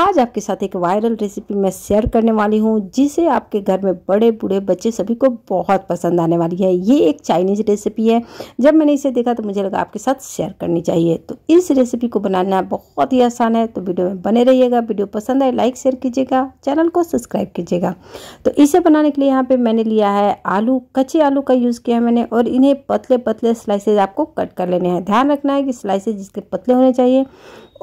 आज आपके साथ एक वायरल रेसिपी मैं शेयर करने वाली हूँ जिसे आपके घर में बड़े बूढ़े बच्चे सभी को बहुत पसंद आने वाली है ये एक चाइनीज़ रेसिपी है जब मैंने इसे देखा तो मुझे लगा आपके साथ शेयर करनी चाहिए तो इस रेसिपी को बनाना बहुत ही आसान है तो वीडियो में बने रहिएगा वीडियो पसंद आए लाइक शेयर कीजिएगा चैनल को सब्सक्राइब कीजिएगा तो इसे बनाने के लिए यहाँ पर मैंने लिया है आलू कच्चे आलू का यूज़ किया है मैंने और इन्हें पतले पतले स्लाइसेज आपको कट कर लेने हैं ध्यान रखना है कि स्लाइसेज जिसके पतले होने चाहिए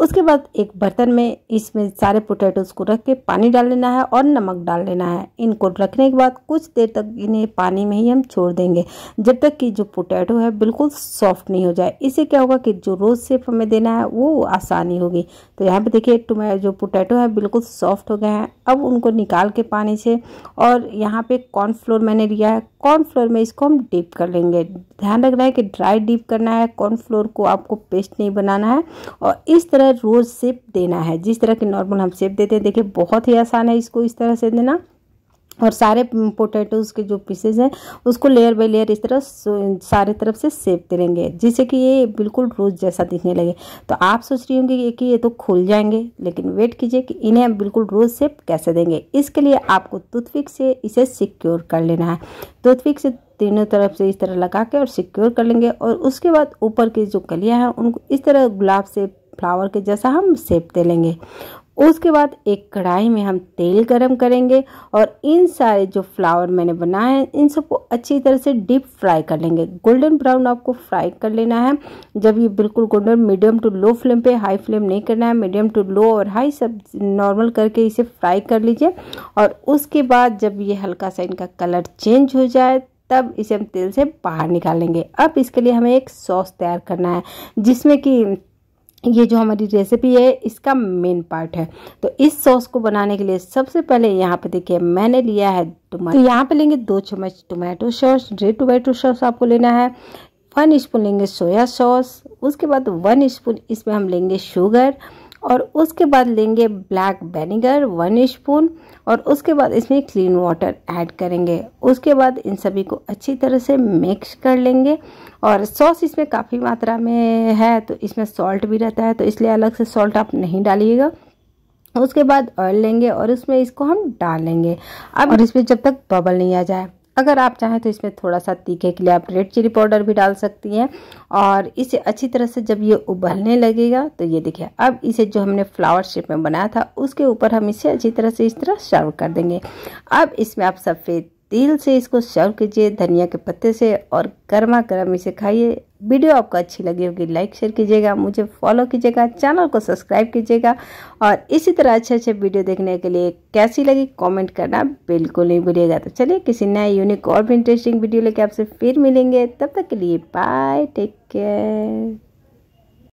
उसके बाद एक बर्तन में इसमें सारे पोटैटोज़ को रख के पानी डाल लेना है और नमक डाल लेना है इनको रखने के बाद कुछ देर तक इन्हें पानी में ही हम छोड़ देंगे जब तक कि जो पोटैटो है बिल्कुल सॉफ्ट नहीं हो जाए इससे क्या होगा कि जो रोज़ सेप हमें देना है वो आसानी होगी तो यहाँ पर देखिए टोमे तो जो पोटैटो है बिल्कुल सॉफ्ट हो गए हैं अब उनको निकाल के पानी से और यहाँ पे कॉर्नफ्लोर मैंने लिया है कॉर्नफ्लोर में इसको हम डीप कर लेंगे ध्यान रखना है कि ड्राई डीप करना है कॉर्नफ्लोर को आपको पेस्ट नहीं बनाना है और इस तरह रोज़ सेप देना है जिस तरह के नॉर्मल नॉर्मल हम सेप देते हैं देखिए बहुत ही आसान है इसको इस तरह से देना और सारे पोटैटोज़ के जो पीसेज हैं उसको लेयर बाय लेयर इस तरह सारे तरफ से सेप करेंगे जिससे कि ये बिल्कुल रोज जैसा दिखने लगे तो आप सोच रही होंगी कि ये तो खुल जाएंगे लेकिन वेट कीजिए कि इन्हें हम बिल्कुल रोज सेप कैसे देंगे इसके लिए आपको टूथपिक से इसे सिक्योर कर लेना है टूथपिक से तीनों तरफ से इस तरह लगा के और सिक्योर कर लेंगे और उसके बाद ऊपर की जो कलियाँ हैं उनको इस तरह गुलाब से फ्लावर के जैसा हम सेप दे लेंगे उसके बाद एक कढ़ाई में हम तेल गरम करेंगे और इन सारे जो फ्लावर मैंने बनाए हैं इन सबको अच्छी तरह से डीप फ्राई कर लेंगे गोल्डन ब्राउन आपको फ्राई कर लेना है जब ये बिल्कुल golden medium to low flame पे हाई फ्लेम नहीं करना है मीडियम टू लो और हाई सब नॉर्मल करके इसे फ्राई कर लीजिए और उसके बाद जब ये हल्का सा इनका कलर चेंज हो जाए तब इसे हम तेल से बाहर निकालेंगे अब इसके लिए हमें एक सॉस तैयार करना है जिसमें कि ये जो हमारी रेसिपी है इसका मेन पार्ट है तो इस सॉस को बनाने के लिए सबसे पहले यहाँ पे देखिए मैंने लिया है टमा तो यहाँ पे लेंगे दो चम्मच tomato sauce red tomato sauce आपको लेना है वन स्पून लेंगे सोया सॉस उसके बाद वन स्पून इसमें हम लेंगे शुगर और उसके बाद लेंगे ब्लैक वेनेगर वन स्पून और उसके बाद इसमें क्लीन वाटर ऐड करेंगे उसके बाद इन सभी को अच्छी तरह से मिक्स कर लेंगे और सॉस इसमें काफ़ी मात्रा में है तो इसमें सॉल्ट भी रहता है तो इसलिए अलग से सॉल्ट आप नहीं डालिएगा उसके बाद ऑयल लेंगे और उसमें इसको हम डालेंगे अब और इसमें जब तक बबल नहीं आ जाए अगर आप चाहें तो इसमें थोड़ा सा तीखे के लिए आप रेड चिली पाउडर भी डाल सकती हैं और इसे अच्छी तरह से जब ये उबलने लगेगा तो ये देखिए अब इसे जो हमने फ्लावर शेप में बनाया था उसके ऊपर हम इसे अच्छी तरह से इस तरह सर्व कर देंगे अब इसमें आप सफ़ेद दिल से इसको सर्व कीजिए धनिया के पत्ते से और गर्मा गर्म इसे खाइए वीडियो आपको अच्छी लगी होगी लाइक शेयर कीजिएगा मुझे फॉलो कीजिएगा चैनल को सब्सक्राइब कीजिएगा और इसी तरह अच्छे अच्छे वीडियो देखने के लिए कैसी लगी कमेंट करना बिल्कुल नहीं भूलिएगा तो चलिए किसी नए यूनिक और भी इंटरेस्टिंग वीडियो लेके आपसे फिर मिलेंगे तब तक के लिए बाय टेक केयर